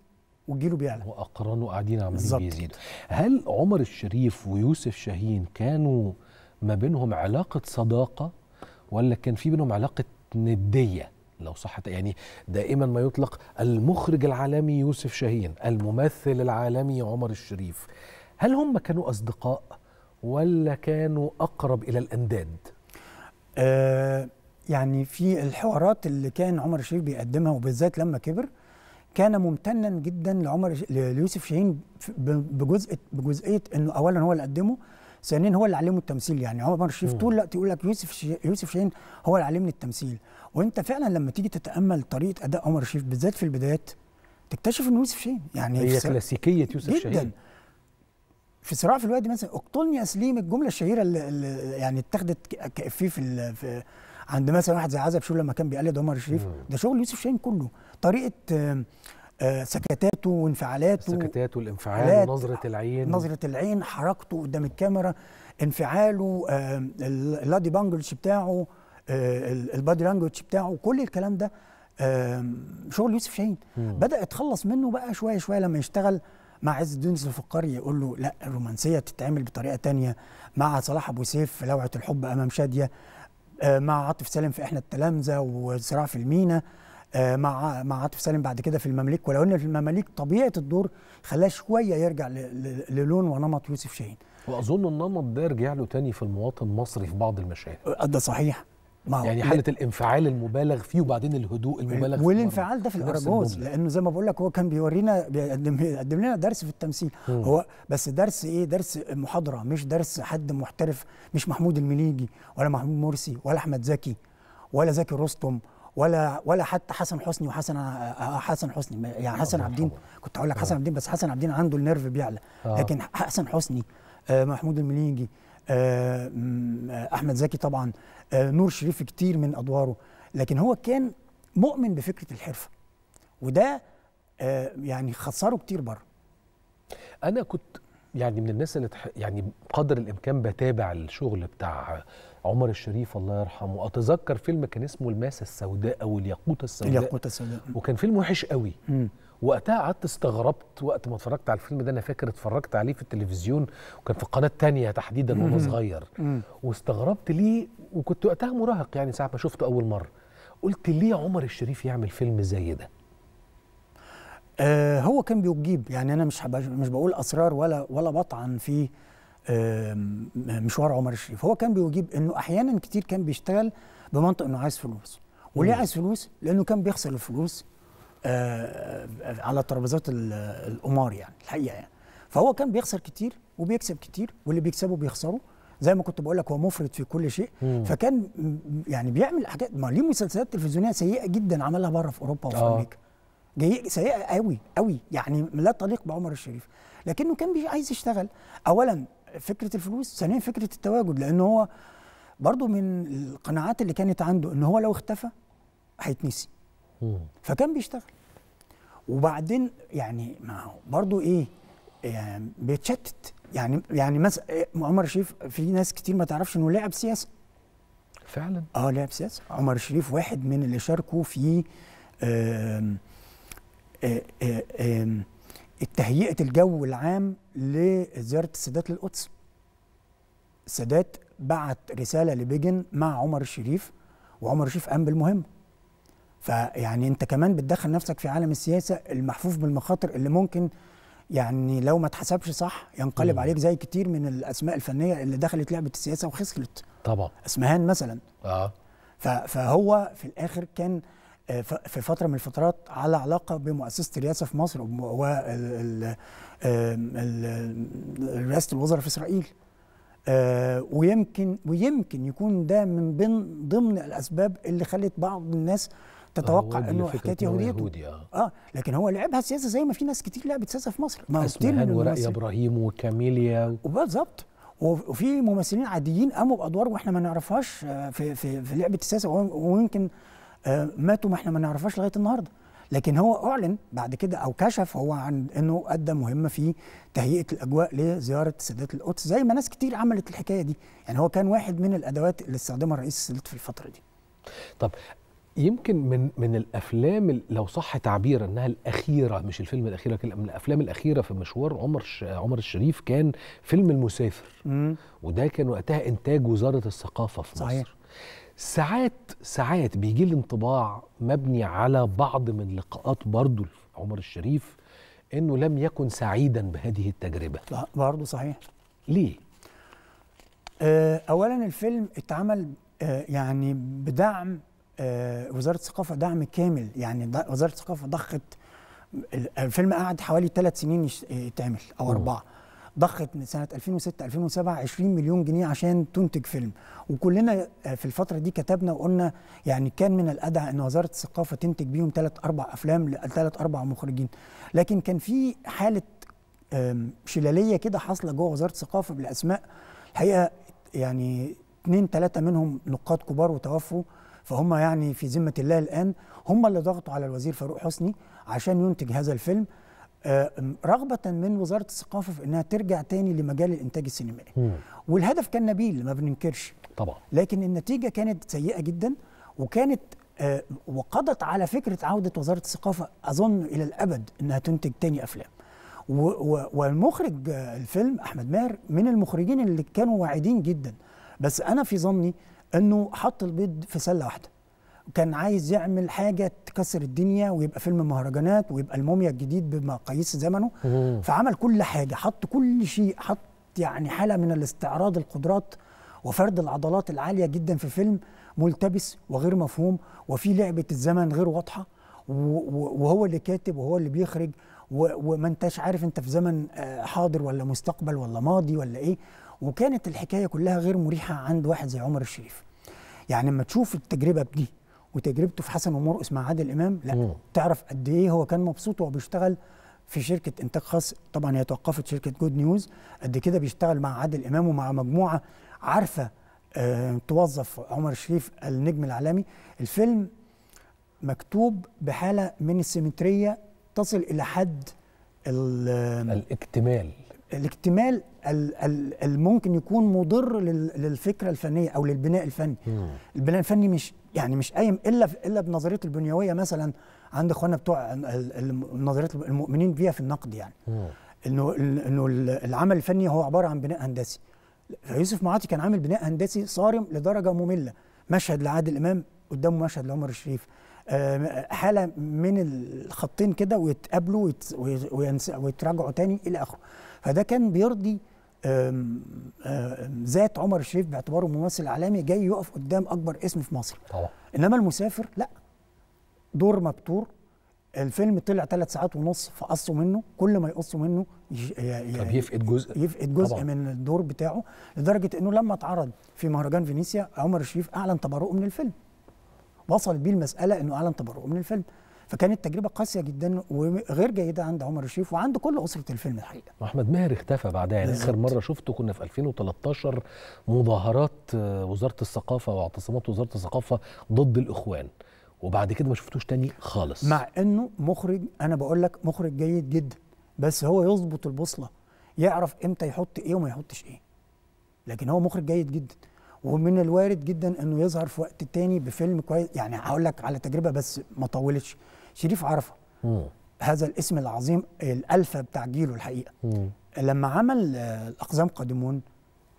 وجيله بيعلى واقرانه قاعدين عمالين بيزيدوا هل عمر الشريف ويوسف شاهين كانوا ما بينهم علاقه صداقه ولا كان في بينهم علاقه نديه لو صح يعني دائما ما يطلق المخرج العالمي يوسف شاهين الممثل العالمي عمر الشريف هل هم كانوا اصدقاء ولا كانوا اقرب الى الانداد آه يعني في الحوارات اللي كان عمر الشريف بيقدمها وبالذات لما كبر كان ممتنا جدا لعمر ليوسف شاهين بجزء بجزئيه انه اولا هو اللي قدمه ثانيا هو اللي علمه التمثيل يعني عمر الشريف طول الوقت يقول لك يوسف يوسف شاهين هو اللي علمني التمثيل وانت فعلا لما تيجي تتامل طريقه اداء عمر الشريف بالذات في البدايات تكتشف ان يوسف شاهين يعني هي كلاسيكيه يوسف شاهين جدا في صراع في الوادي مثلا اقتلني اسليم الجمله الشهيره اللي, يعني اتخذت كافيه في, عند مثلا واحد زي عزب شو لما كان بيقلد عمر الشريف ده شغل يوسف شاهين كله طريقه آه، سكتاته وانفعالاته سكتاته والانفعال ونظرة العين نظرة العين حركته قدام الكاميرا انفعاله آه، اللادي بانجلش بتاعه آه، البادي لانجوج بتاعه كل الكلام ده شغل يوسف شاهين بدا يتخلص منه بقى شويه شويه لما يشتغل مع عز الدين الفقاري يقول له لا الرومانسيه بتتعمل بطريقه تانية مع صلاح ابو سيف في لوعه الحب امام شاديه آه، مع عاطف سالم في احنا التلامذه وصراع في المينا آه، مع مع عاطف سالم بعد كده في المماليك ولو ان في المماليك طبيعه الدور خلاه شويه يرجع للون ونمط يوسف شاهين واظن النمط ده رجع له تاني في المواطن المصري في بعض المشاهد آه، ده صحيح ما يعني حاله الانفعال المبالغ فيه وبعدين الهدوء إيه، المبالغ فيه والانفعال ده في الاراجوز لانه زي ما بقول لك هو كان بيورينا بيقدم, بيقدم لنا درس في التمثيل مم. هو بس درس ايه درس محاضره مش درس حد محترف مش محمود المليجي ولا محمود مرسي ولا احمد زكي ولا زكي رستم ولا ولا حتى حسن حسني وحسن حسن حسني يعني حسن عبدين كنت هقول لك حسن آه. عبدين بس حسن عبدين عنده النيرف بيعلى آه. لكن حسن حسني آه، محمود المليجي آه، آه، احمد زكي طبعا آه، نور شريف في كتير من ادواره لكن هو كان مؤمن بفكره الحرفه وده يعني خسره كتير بره انا كنت يعني من الناس اللي يعني قدر الامكان بتابع الشغل بتاع عمر الشريف الله يرحمه اتذكر فيلم كان اسمه الماسه السوداء او الياقوته السوداء الياقوته السوداء وكان فيلم وحش قوي م. وقتها قعدت استغربت وقت ما اتفرجت على الفيلم ده انا فاكر اتفرجت عليه في التلفزيون وكان في قناه تانية تحديدا وانا صغير واستغربت ليه وكنت وقتها مراهق يعني ساعه ما شفته اول مره قلت ليه عمر الشريف يعمل فيلم زي ده آه هو كان بيجيب يعني انا مش مش بقول اسرار ولا ولا بطعن في آه مشوار عمر الشريف هو كان بيجيب انه احيانا كتير كان بيشتغل بمنطق انه عايز فلوس وليه عايز فلوس لانه كان بيخسر الفلوس آه، آه، على ترابيزات القمار يعني الحقيقه يعني فهو كان بيخسر كتير وبيكسب كتير واللي بيكسبه بيخسره زي ما كنت بقول لك هو مفرط في كل شيء مم. فكان يعني بيعمل حاجات ما ليه مسلسلات تلفزيونيه سيئه جدا عملها بره في اوروبا وفي آه. امريكا جاي سيئه قوي قوي يعني لا تليق بعمر الشريف لكنه كان عايز يشتغل اولا فكره الفلوس ثانيا فكره التواجد لان هو برضه من القناعات اللي كانت عنده ان هو لو اختفى هيتنسي فكان بيشتغل وبعدين يعني ما هو برضه ايه بيتشتت يعني يعني مثلا آه، عمر شريف في ناس كتير ما تعرفش انه لاعب سياسه فعلا اه لاعب سياسه عمر شريف واحد من اللي شاركوا في آه، آه، تهيئه الجو العام لزياره السادات للقدس السادات بعت رساله لبيجن مع عمر الشريف وعمر الشريف قام بالمهمه فيعني انت كمان بتدخل نفسك في عالم السياسه المحفوف بالمخاطر اللي ممكن يعني لو ما اتحسبش صح ينقلب عليك زي كتير من الاسماء الفنيه اللي دخلت لعبه السياسه وخسرت طبعا اسمهان مثلا اه فهو في الاخر كان آه، في فتره من الفترات على علاقه بمؤسسه الرئاسه في مصر ورئاسه الوزراء في اسرائيل آه، ويمكن ويمكن يكون ده من ضمن الاسباب اللي خلت بعض الناس تتوقع انه حكايه يهوديته يهودي آه. آه. لكن هو لعبها سياسه زي ما في ناس كتير لعبت سياسه في مصر ما اسمهان ورقي ابراهيم وكاميليا وبالظبط وفي ممثلين عاديين قاموا بادوار واحنا ما نعرفهاش آه، في في, في لعبه السياسه ويمكن آه، ماتوا ما احنا ما نعرفهاش لغايه النهارده لكن هو اعلن بعد كده او كشف هو عن انه ادى مهمه في تهيئه الاجواء لزياره سادات القدس زي ما ناس كتير عملت الحكايه دي يعني هو كان واحد من الادوات اللي استخدمها الرئيس السادات في الفتره دي طب يمكن من من الافلام لو صح تعبير انها الاخيره مش الفيلم الاخير لكن من الافلام الاخيره في مشوار عمر عمر الشريف كان فيلم المسافر وده كان وقتها انتاج وزاره الثقافه في صحيح. مصر ساعات ساعات بيجي لي انطباع مبني على بعض من لقاءات برضو عمر الشريف انه لم يكن سعيدا بهذه التجربه لا برضو صحيح ليه آه، اولا الفيلم اتعمل آه، يعني بدعم آه، وزاره الثقافه دعم كامل يعني وزاره الثقافه ضخت الفيلم قعد حوالي ثلاث سنين يتعمل او اربعه ضخت من سنه 2006 2007 20 مليون جنيه عشان تنتج فيلم وكلنا آه، في الفتره دي كتبنا وقلنا يعني كان من الادعى ان وزاره الثقافه تنتج بيهم ثلاث اربع افلام لثلاث اربع مخرجين لكن كان في حاله شلاليه كده حاصله جوه وزاره الثقافه بالاسماء الحقيقه يعني اثنين ثلاثه منهم نقاد كبار وتوفوا فهم يعني في ذمه الله الان هم اللي ضغطوا على الوزير فاروق حسني عشان ينتج هذا الفيلم آه، رغبة من وزارة الثقافة في إنها ترجع تاني لمجال الإنتاج السينمائي والهدف كان نبيل ما بننكرش طبعا لكن النتيجة كانت سيئة جدا وكانت آه، وقضت على فكرة عودة وزارة الثقافة أظن إلى الأبد إنها تنتج تاني أفلام والمخرج الفيلم أحمد ماهر من المخرجين اللي كانوا واعدين جدا بس أنا في ظني انه حط البيض في سله واحده كان عايز يعمل حاجه تكسر الدنيا ويبقى فيلم مهرجانات ويبقى الموميا الجديد بمقاييس زمنه فعمل كل حاجه حط كل شيء حط يعني حاله من الاستعراض القدرات وفرد العضلات العاليه جدا في فيلم ملتبس وغير مفهوم وفي لعبه الزمن غير واضحه وهو اللي كاتب وهو اللي بيخرج وما انتش عارف انت في زمن آه، حاضر ولا مستقبل ولا ماضي ولا ايه وكانت الحكايه كلها غير مريحه عند واحد زي عمر الشريف يعني لما تشوف التجربه دي وتجربته في حسن ومرقص مع عادل امام لا مم. تعرف قد ايه هو كان مبسوط وهو بيشتغل في شركه انتاج خاص طبعا هي توقفت شركه جود نيوز قد كده بيشتغل مع عادل امام ومع مجموعه عارفه أه توظف عمر الشريف النجم العالمي الفيلم مكتوب بحاله من السيمتريه تصل الى حد الاكتمال الاكتمال الممكن يكون مضر للفكره الفنيه او للبناء الفني مم. البناء الفني مش يعني مش قايم الا الا بنظريه البنيويه مثلا عند اخواننا بتوع نظريه المؤمنين بيها في النقد يعني انه انه العمل الفني هو عباره عن بناء هندسي يوسف معاطي كان عامل بناء هندسي صارم لدرجه ممله مشهد لعادل امام قدامه مشهد لعمر الشريف آه، حاله من الخطين كده ويتقابلوا ويتراجعوا تاني الى اخره فده كان بيرضي ذات عمر الشريف باعتباره ممثل اعلامي جاي يقف قدام اكبر اسم في مصر طبعا انما المسافر لا دور مبتور الفيلم طلع ثلاث ساعات ونص فقصوا منه كل ما يقصوا منه يفقد جزء يفقد جزء طبعا. من الدور بتاعه لدرجه انه لما اتعرض في مهرجان فينيسيا عمر الشريف اعلن تبرؤه من الفيلم وصلت بيه المساله انه اعلن تبرؤه من الفيلم فكانت تجربه قاسيه جدا وغير جيده عند عمر الشريف وعند كل اسره الفيلم الحقيقه احمد ماهر اختفى بعدها يعني اخر مره شفته كنا في 2013 مظاهرات آه، وزاره الثقافه واعتصامات وزاره الثقافه ضد الاخوان وبعد كده ما شفتوش تاني خالص مع انه مخرج انا بقول لك مخرج جيد جدا بس هو يظبط البوصله يعرف امتى يحط ايه وما يحطش ايه لكن هو مخرج جيد جدا ومن الوارد جدا انه يظهر في وقت تاني بفيلم كويس يعني هقول لك على تجربه بس ما طولتش شريف عرفه مم. هذا الاسم العظيم الالفا بتاع جيله الحقيقه مم. لما عمل الاقزام آه، قادمون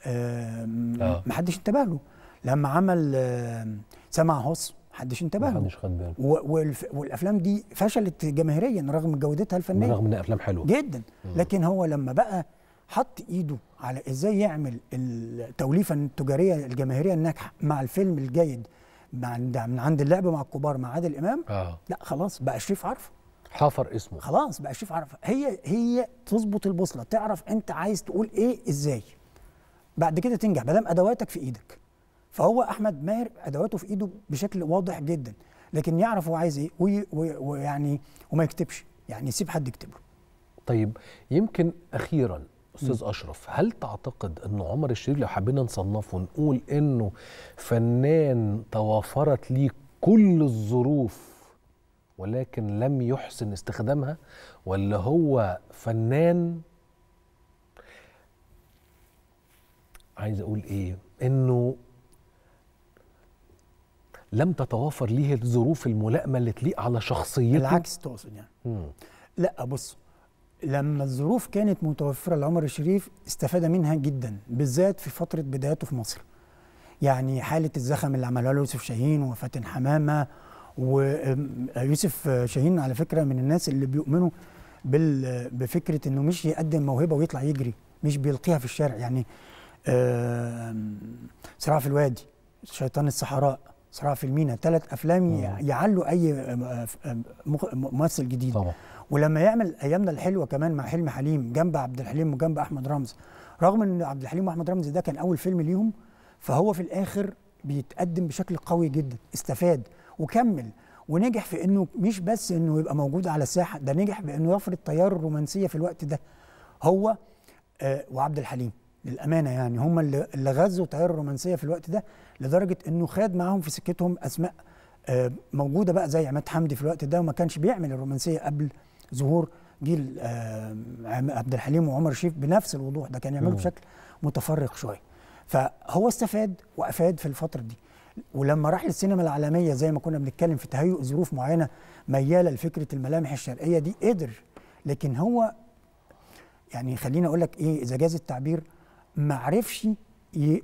آه، آه. ما حدش انتبه له لما عمل سمع هوس محدش انتبه له خد باله والافلام دي فشلت جماهيريا رغم جودتها الفنيه رغم انها افلام حلوه جدا مم. لكن هو لما بقى حط ايده على ازاي يعمل التوليفه التجاريه الجماهيريه الناجحه مع الفيلم الجيد من عند اللعب مع الكبار مع عادل امام آه. لا خلاص بقى شريف عارفه حفر اسمه خلاص بقى شريف عارفه هي هي تظبط البوصله تعرف انت عايز تقول ايه ازاي بعد كده تنجح ما دام ادواتك في ايدك فهو احمد ماهر ادواته في ايده بشكل واضح جدا لكن يعرف هو عايز ايه ويعني وما يكتبش يعني يسيب حد يكتب له طيب يمكن اخيرا استاذ اشرف هل تعتقد ان عمر الشريف لو حبينا نصنفه ونقول انه فنان توافرت ليه كل الظروف ولكن لم يحسن استخدامها ولا هو فنان عايز اقول ايه انه لم تتوافر ليه الظروف الملائمه اللي تليق على شخصيته العكس تقصد يعني مم. لا بص لما الظروف كانت متوفره لعمر الشريف استفاد منها جدا بالذات في فتره بداياته في مصر يعني حاله الزخم اللي عملها له يوسف شاهين وفاتن حمامه ويوسف شاهين على فكره من الناس اللي بيؤمنوا بفكره انه مش يقدم موهبه ويطلع يجري مش بيلقيها في الشارع يعني صراع في الوادي شيطان الصحراء صراع في المينا ثلاث افلام يعلوا اي ممثل جديد طبعا. ولما يعمل ايامنا الحلوه كمان مع حلمي حليم جنب عبد الحليم وجنب احمد رمز رغم ان عبد الحليم واحمد رمز ده كان اول فيلم ليهم فهو في الاخر بيتقدم بشكل قوي جدا استفاد وكمل ونجح في انه مش بس انه يبقى موجود على الساحه ده نجح بانه يفرض تيار الرومانسيه في الوقت ده هو آه، وعبد الحليم للامانه يعني هم اللي غزوا تيار الرومانسيه في الوقت ده لدرجه انه خاد معاهم في سكتهم اسماء آه، موجوده بقى زي عماد حمدي في الوقت ده وما كانش بيعمل الرومانسيه قبل ظهور جيل آه، عبد الحليم وعمر شيف بنفس الوضوح ده كان يعمله بشكل متفرق شويه فهو استفاد وافاد في الفتره دي ولما راح للسينما العالميه زي ما كنا بنتكلم في تهيؤ ظروف معينه مياله لفكره الملامح الشرقيه دي قدر لكن هو يعني خليني اقول لك ايه اذا جاز التعبير ما عرفش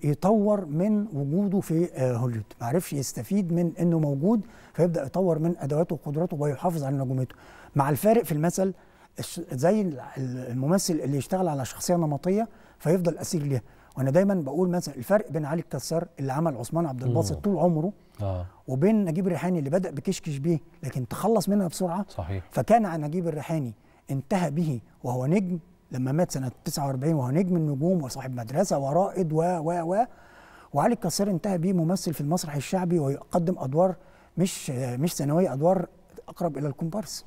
يطور من وجوده في آه، هوليود ما عرفش يستفيد من انه موجود فيبدا يطور من ادواته وقدراته ويحافظ على نجوميته مع الفارق في المثل زي الممثل اللي يشتغل على شخصيه نمطيه فيفضل اسير ليها وانا دايما بقول مثلا الفرق بين علي الكسار اللي عمل عثمان عبد الباسط طول عمره آه. وبين نجيب الريحاني اللي بدا بكشكش بيه لكن تخلص منها بسرعه صحيح فكان نجيب الريحاني انتهى به وهو نجم لما مات سنه 49 وهو نجم النجوم وصاحب مدرسه ورائد و و و وعلي الكسار انتهى به ممثل في المسرح الشعبي ويقدم ادوار مش مش ثانويه ادوار اقرب الى الكومبارس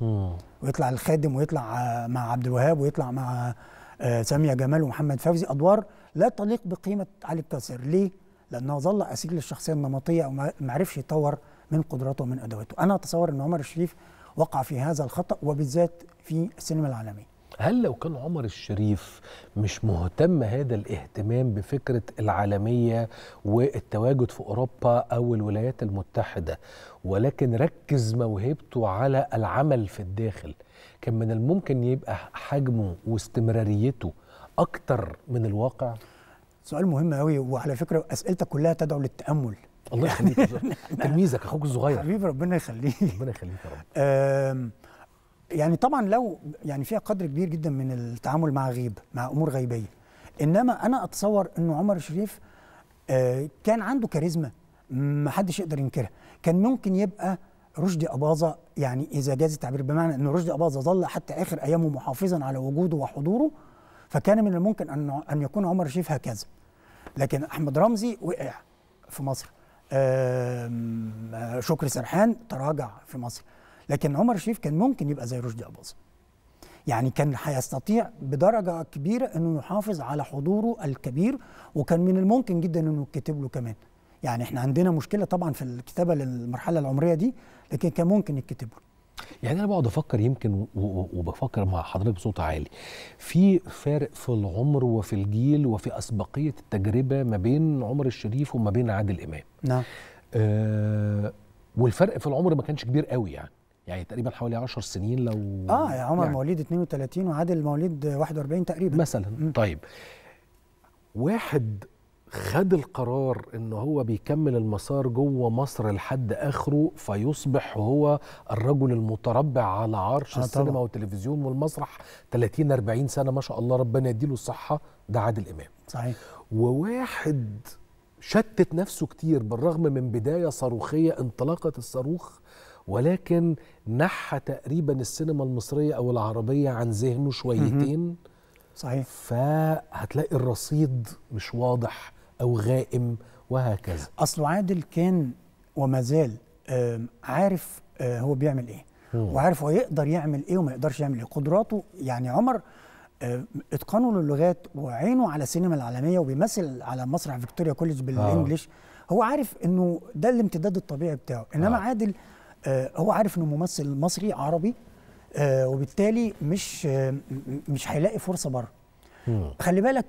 ويطلع الخادم ويطلع آه، مع عبد الوهاب ويطلع مع آه، سامية جمال ومحمد فوزي ادوار لا تليق بقيمه علي الكاسر ليه لانه ظل اسير للشخصيه النمطيه وما عرفش يطور من قدراته ومن ادواته انا اتصور ان عمر الشريف وقع في هذا الخطا وبالذات في السينما العالميه هل لو كان عمر الشريف مش مهتم هذا الاهتمام بفكرة العالمية والتواجد في أوروبا أو الولايات المتحدة ولكن ركز موهبته على العمل في الداخل كان من الممكن يبقى حجمه واستمراريته أكتر من الواقع؟ سؤال مهم قوي وعلى فكرة أسئلتك كلها تدعو للتأمل الله يخليك يعني تلميذك أخوك الصغير حبيبي ربنا يخليك ربنا يخليك يا رب يعني طبعا لو يعني فيها قدر كبير جدا من التعامل مع غيب مع امور غيبيه انما انا اتصور انه عمر شريف آه، كان عنده كاريزما ما حدش يقدر ينكرها كان ممكن يبقى رشدي أباظة يعني إذا جاز التعبير بمعنى أن رشدي أباظة ظل حتى آخر أيامه محافظا على وجوده وحضوره فكان من الممكن أن أن يكون عمر شريف هكذا لكن أحمد رمزي وقع في مصر آه، شكري سرحان تراجع في مصر لكن عمر الشريف كان ممكن يبقى زي رشدي اباظه يعني كان هيستطيع بدرجه كبيره انه يحافظ على حضوره الكبير وكان من الممكن جدا انه يتكتب له كمان يعني احنا عندنا مشكله طبعا في الكتابه للمرحله العمريه دي لكن كان ممكن يتكتب له يعني انا بقعد افكر يمكن وبفكر مع حضرتك بصوت عالي في فارق في العمر وفي الجيل وفي اسبقيه التجربه ما بين عمر الشريف وما بين عادل امام نعم آه والفرق في العمر ما كانش كبير قوي يعني يعني تقريبا حوالي 10 سنين لو اه يا عمر يعني مواليد 32 وعادل مواليد 41 تقريبا مثلا م. طيب واحد خد القرار ان هو بيكمل المسار جوه مصر لحد اخره فيصبح هو الرجل المتربع على عرش آه السينما طبعا. والتلفزيون والمسرح 30 40 سنه ما شاء الله ربنا يديله الصحه ده عادل امام صحيح وواحد شتت نفسه كتير بالرغم من بدايه صاروخيه انطلاقه الصاروخ ولكن نحى تقريبا السينما المصريه او العربيه عن ذهنه شويتين صحيح فهتلاقي الرصيد مش واضح او غائم وهكذا اصل عادل كان وما زال عارف آه، هو بيعمل ايه وعارف هو يقدر يعمل ايه وما يقدرش يعمل ايه قدراته يعني عمر اتقانه للغات وعينه على السينما العالميه وبيمثل على مسرح فيكتوريا كوليدج بالانجلش آه. هو عارف انه ده الامتداد الطبيعي بتاعه انما آه. عادل آه، هو عارف انه ممثل مصري عربي آه، وبالتالي مش آه، مش هيلاقي فرصه بره خلي بالك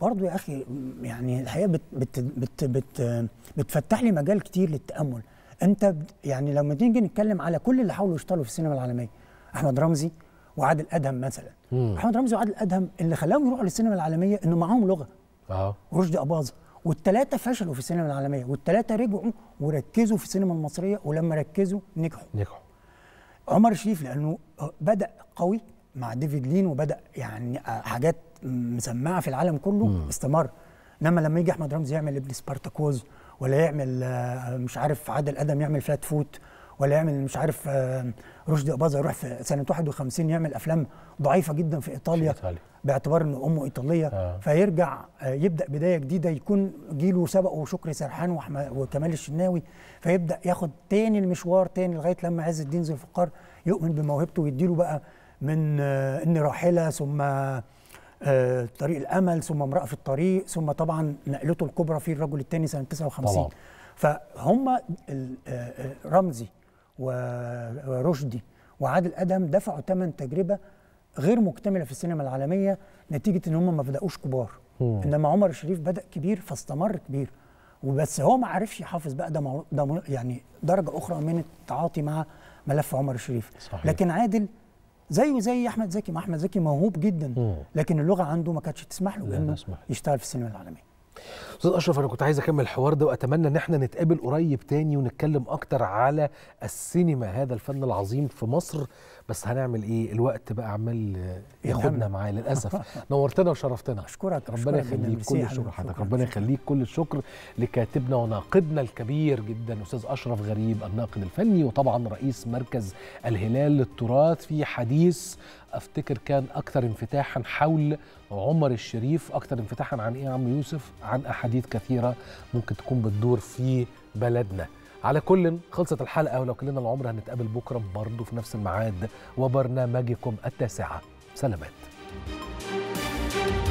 برضو يا اخي يعني الحقيقه بت بت بت بت بتفتح لي مجال كتير للتامل انت يعني لما تيجي نتكلم على كل اللي حاولوا يشتغلوا في السينما العالميه احمد رمزي وعادل ادهم مثلا مم. احمد رمزي وعادل ادهم اللي خلاهم يروحوا للسينما العالميه انه معاهم لغه اه رشدي اباظه والثلاثه فشلوا في السينما العالميه والثلاثه رجعوا وركزوا في السينما المصريه ولما ركزوا نجحوا نجحوا عمر شريف لانه بدا قوي مع ديفيد لين وبدا يعني حاجات مسمعه في العالم كله مم. استمر انما لما يجي احمد رمزي يعمل ابن سبارتاكوز ولا يعمل آه، مش عارف عادل ادم يعمل فلات فوت ولا يعمل مش عارف آه، رشدي اباظه يروح في سنه 51 يعمل افلام ضعيفه جدا في ايطاليا, في إيطاليا. باعتبار ان امه ايطاليه آه. فيرجع آه، يبدا بدايه جديده يكون جيله سبقه شكري سرحان وكمال الشناوي فيبدا ياخد تاني المشوار تاني لغايه لما عز الدين ذو الفقار يؤمن بموهبته ويديله بقى من آه، ان راحله ثم آه، طريق الامل ثم امراه في الطريق ثم طبعا نقلته الكبرى في الرجل الثاني سنه 59 طبعا. فهم رمزي ورشدي وعادل ادهم دفعوا ثمن تجربه غير مكتمله في السينما العالميه نتيجه ان هم ما بداوش كبار مم. انما عمر الشريف بدا كبير فاستمر كبير وبس هو ما عرفش يحافظ بقى ده, مو... ده مو... يعني درجه اخرى من التعاطي مع ملف عمر الشريف صحيح. لكن عادل زيه زي احمد زكي ما احمد زكي موهوب جدا مم. لكن اللغه عنده ما كانتش تسمح له انه يشتغل في السينما العالميه استاذ اشرف انا كنت عايز اكمل الحوار ده واتمنى ان احنا نتقابل قريب تاني ونتكلم اكتر على السينما هذا الفن العظيم في مصر بس هنعمل ايه الوقت بقى عمال ياخدنا معاه للاسف [LAUGHS] نورتنا وشرفتنا اشكرك ربنا يخليك كل الشكر حضرتك ربنا يخليك كل الشكر لكاتبنا وناقدنا الكبير جدا استاذ اشرف غريب الناقد الفني وطبعا رئيس مركز الهلال للتراث في حديث افتكر كان اكثر انفتاحا حول عمر الشريف اكثر انفتاحا عن ايه يا عم يوسف عن احاديث كثيره ممكن تكون بتدور في بلدنا على كل خلصت الحلقه ولو كلنا العمر هنتقابل بكره برضه في نفس الميعاد وبرنامجكم التاسعه سلامات